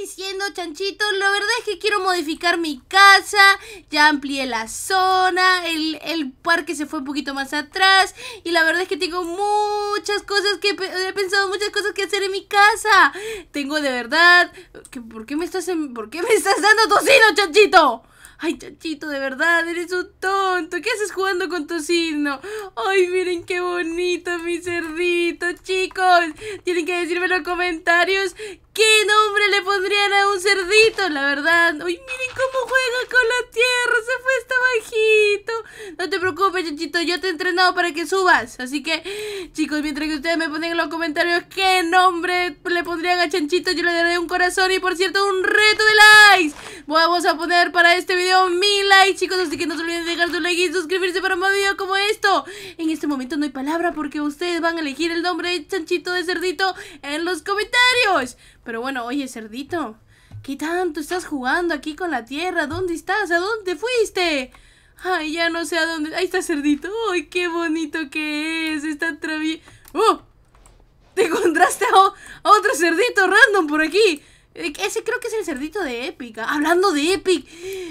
diciendo, chanchito, la verdad es que quiero modificar mi casa, ya amplié la zona, el, parque se fue un poquito más atrás y la verdad es que tengo muchas cosas que he pensado muchas cosas que hacer en mi casa. Tengo de verdad, ¿por qué me estás em-, por qué me estás dando tocino, chanchito? Ay, Chanchito, de verdad, eres un tonto. ¿Qué haces jugando con tu signo? Ay, miren qué bonito mi cerdito, chicos. Tienen que decirme en los comentarios qué nombre le pondrían a un cerdito, la verdad. Ay, miren cómo juega con la tierra. Se fue hasta bajito. No te preocupes, Chanchito, yo te he entrenado para que subas. Así que, chicos, mientras que ustedes me ponen en los comentarios qué nombre le pondrían a Chanchito, yo le daré un corazón y, por cierto, un reto de likes. Vamos a poner para este video mil likes, chicos Así que no se olviden de dejar su like y suscribirse para más videos como esto En este momento no hay palabra porque ustedes van a elegir el nombre de chanchito de cerdito en los comentarios Pero bueno, oye cerdito ¿Qué tanto estás jugando aquí con la tierra? ¿Dónde estás? ¿A dónde fuiste? Ay, ya no sé a dónde... Ahí está cerdito Ay, qué bonito que es Está travi... ¡Oh! Te encontraste a otro cerdito random por aquí eh, ese creo que es el cerdito de Epic. Hablando de Epic,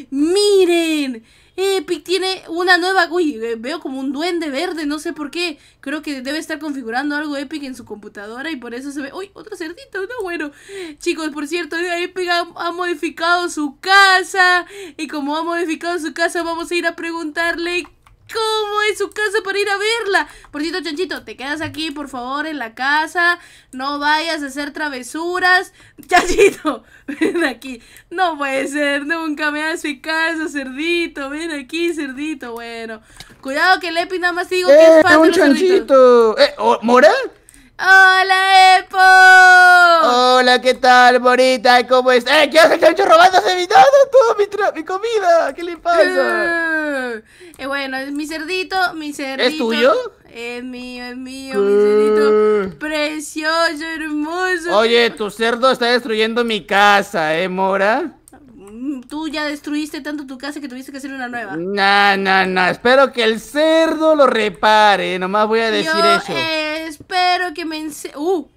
miren. Epic tiene una nueva... Uy, eh, veo como un duende verde, no sé por qué. Creo que debe estar configurando algo Epic en su computadora y por eso se ve... Uy, otro cerdito, no bueno. Chicos, por cierto, Epic ha, ha modificado su casa. Y como ha modificado su casa, vamos a ir a preguntarle cómo es su casa para ir a verla. Por cierto, Chanchito, te quedas aquí, por favor, en la casa. No vayas a hacer travesuras. Chanchito, ven aquí. No puede ser, nunca me hace caso, cerdito. Ven aquí, cerdito. Bueno, cuidado que Lepi nada más digo que es para eh, un chanchito. Eh, oh, ¡Hola, Epo! Hola, ¿qué tal, morita! ¿Cómo estás? ¡Eh, qué hace el chancho robándose mi todo, todo mi, mi, comida! ¿Qué le pasa? eh, bueno, es mi cerdito, mi cerdito. ¿Es tuyo? Es mío, es mío, mi cerdito. Precioso, hermoso. Oye, tu cerdo está destruyendo mi casa, ¿eh, Mora? Mm, tú ya destruiste tanto tu casa que tuviste que hacer una nueva. No, no, no. Espero que el cerdo lo repare. Nomás voy a decir eso. Eh, espero que me ense... ¡Uh!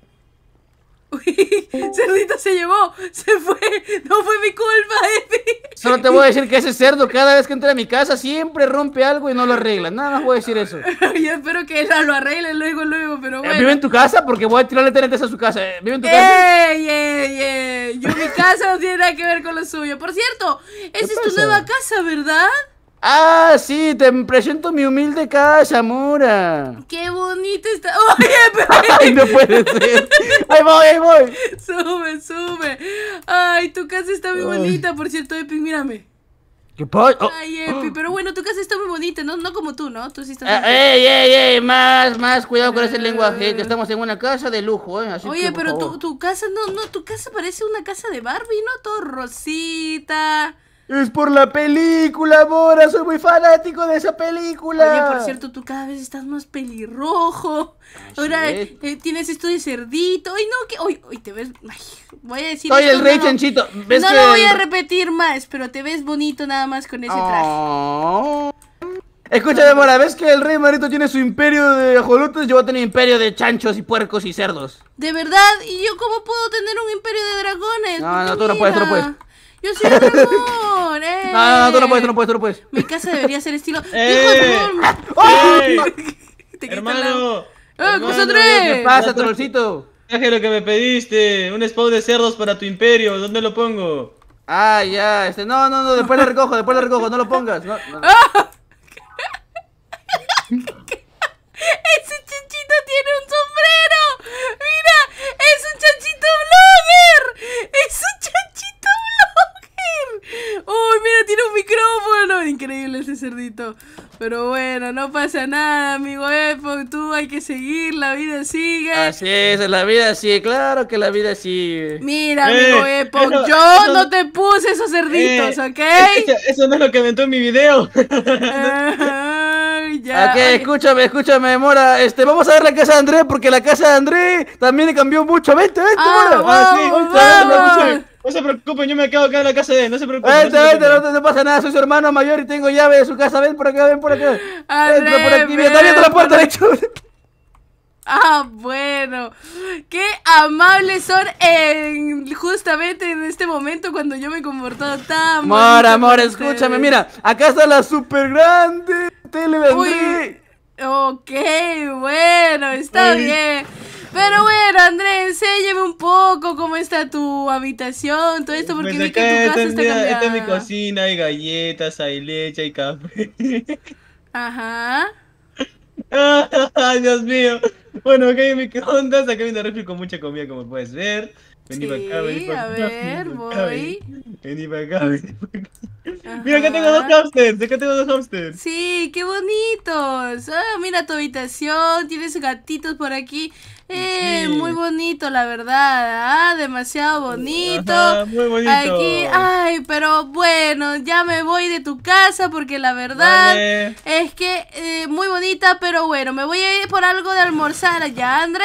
Uy, cerdito se llevó, se fue, no fue mi culpa, Epi. Solo te voy a decir que ese cerdo cada vez que entra a mi casa siempre rompe algo y no lo arregla. Nada más voy a decir eso. Yo espero que él lo arregle luego, luego, pero eh, bueno. ¿Vive en tu casa? Porque voy a tirarle tenetes a su casa. Eh, ¿Vive en tu casa? ¡Ey, ey, Yo mi casa no tiene nada que ver con lo suyo. Por cierto, esa es tu nueva casa, ¿verdad? Ah, sí, te presento mi humilde casa, Mora. Qué bonita está. Oye, pero... Ay, no puede ser. Ahí voy, ahí voy. Sube, sube. Ay, tu casa está muy bonita, por cierto, Epi, mírame. ¿Qué pasa? Oh. Ay, Epi, pero bueno, tu casa está muy bonita, no, no como tú, ¿no? Tú sí estás. Ah, ¡Ey, ey, ey! Más, más, cuidado con ese ah. lenguaje, que estamos en una casa de lujo, ¿eh? Oye, pero tu, tu casa, no, no, tu casa parece una casa de Barbie, ¿no? Todo rosita. Es por la película, Mora. Soy muy fanático de esa película. Oye, por cierto, tú cada vez estás más pelirrojo. Ahora eh, tienes esto de cerdito. Ay, no, que ¡Ay, te ves. voy a decir. Soy el rey chanchito. no lo voy a repetir más, pero te ves bonito nada más con ese traje. Ah. Escúchame, Mora, ¿ves que el rey Marito tiene su imperio de ajolotes? Yo voy a tener imperio de chanchos y puercos y cerdos. ¿De verdad? ¿Y yo cómo puedo tener un imperio de dragones? No, pues no, tú no puedes, tú no puedes. Yo soy el Ramón. ¡Eh! No, no, no, no eh. puedes, tú no puedes, tú no puedes. Mi casa debería ser estilo. ¡Eh! ¡Hijo de Ramón! Te hermano, ¡Eh, cosa tres! ¿Qué pasa, trollcito? Traje lo que me pediste, un spawn de cerdos para tu imperio, ¿dónde lo pongo? Ah, ya, este, no, no, no, después lo recojo, después lo recojo, no lo pongas. No, no. micrófono. Increíble ese cerdito. Pero bueno, no pasa nada, amigo Epo. Tú hay que seguir, la vida sigue. Así es, la vida sigue, claro que la vida sigue. Mira, eh, amigo eh, yo no te puse esos cerditos, eh, ¿ok? E-, eso, no es lo que inventó en mi video. Ya, ok, escúchame, escúchame, Mora. Este, vamos a ver la casa de Andrés porque la casa de André también cambió mucho. Vente, vente, ah, Mora. Ah, no se preocupen, yo me quedo acá en la casa de él, no se preocupen. Vente, no vente, no, no, pasa nada, soy su hermano mayor y tengo llave de su casa. Ven por acá, ven por acá. Entra por aquí, está abriendo la puerta, de hecho. Ah, bueno. Qué amables son en, justamente en este momento cuando yo me he comportado tan mal. amor, escúchame, mira, acá está la super grande. Te le vendré. Ok, bueno, está bien. Pero bueno, André, enséñame un poco cómo está tu habitación, todo esto, porque vi que tu casa está, cambiada. Esta es mi cocina, hay galletas, hay leche, hay café. Ajá. Ay, Dios mío. Bueno, ok, mi onda, acá mi refri con mucha comida, como puedes ver. Vení sí, A ver, voy. Vení para acá, Mira, acá tengo dos hamsters, acá tengo dos hamsters. Sí, qué bonitos. Ah, mira tu habitación, tienes gatitos por aquí. Eh, muy bonito, la verdad. Ah, demasiado bonito. muy bonito. Aquí, ay, pero bueno, ya me voy de tu casa porque la verdad es que eh, muy bonita, pero bueno, me voy a ir por algo de almorzar allá, André.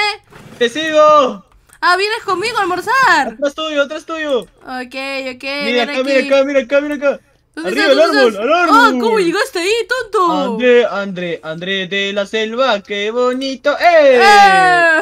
¡Te sigo! Ah, vienes conmigo a almorzar. Atrás tuyo, atrás tuyo. Ok, ok. Mira acá, mira acá, mira acá, mira acá. ¡Arriba el árbol! Ah, árbol! ¡Ah! ¿Cómo llegaste ahí, tonto? André, André, André de la selva, qué bonito. ¡Eh!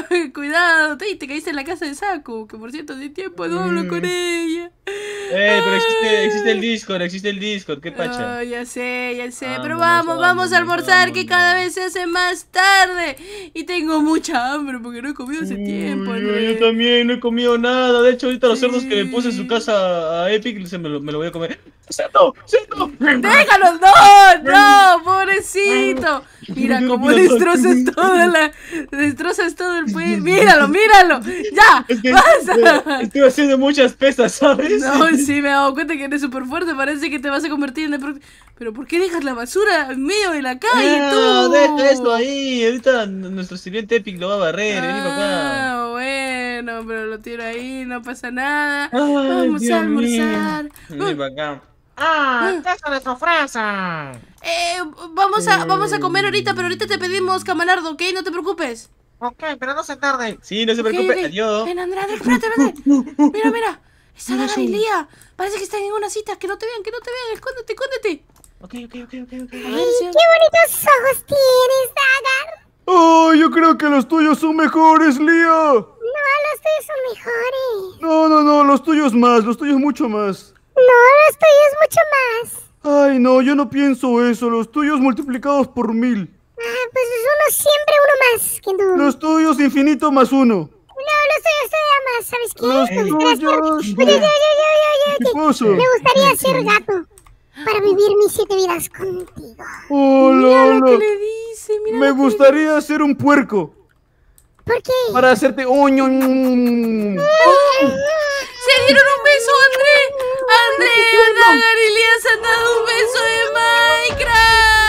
eh cuidado, te, caíste en la casa de Saku, que por cierto hace tiempo no hablo mm. con ella. Eh, pero ah. existe, el Discord, existe el Discord, qué pacha. Ah, ya sé, ya sé, pero vamos, vamos, a almorzar que cada vez se hace más tarde. Y tengo mucha hambre porque no he comido hace mm, tiempo. Yo también no he comido nada. De hecho, ahorita los cerdos que me puse en su casa a Epic me lo voy a comer. ¡Seto! ¡Seto! ¡Déjalo! ¡No! ¡No! ¡Pobrecito! Mira cómo destrozas todo la. Destrozas todo el pueblo. ¡Míralo! ¡Míralo! ¡Ya! pasa Estoy haciendo muchas pesas, ¿sabes? No, sí, me he dado cuenta que eres súper fuerte. Parece que te vas a convertir en el. Pero ¿por qué dejas la basura en medio de la calle? No, ah, deja esto ahí. Ahorita nuestro sirviente Epic lo va a barrer. para acá. Ah, bueno, pero lo tiro ahí, no pasa nada. Vamos a almorzar. Vení para acá. Ah, ¡Ah! ¡Eso de sorpresa! Eh, vamos a, vamos a comer ahorita, pero ahorita te pedimos, camalardo, ¿ok? No te preocupes. Ok, pero no se tarde. Sí, no se preocupe. Adiós. Ven, Andrade, espérate, Mira, mira. Está la Lía Parece que están en una cita. Que no te vean, que no te vean. Escóndete, escóndete. Ok, ok, ok, ok. okay. Ay, ¡Qué bonitos ojos tienes, Dagar! ¡Oh, yo creo que los tuyos son mejores, Lía! No, los tuyos son mejores. No, no, no, los tuyos más, los tuyos mucho más. No, los tuyos mucho más. Ay, no, yo no pienso eso. Los tuyos multiplicados por mil. Ah, pues es uno siempre uno más Los tuyos infinito más uno. No, los tuyos todavía más, ¿sabes qué? Los tuyos. Me gustaría ser gato para vivir mis siete vidas contigo. Oh, mira lo que le dice, mira Me gustaría ser un puerco. ¿Por qué? Para hacerte oño. ¡Oh! ¡Se dieron un beso, Andrés! Andrea, Dagar y le has dado un beso en Minecraft.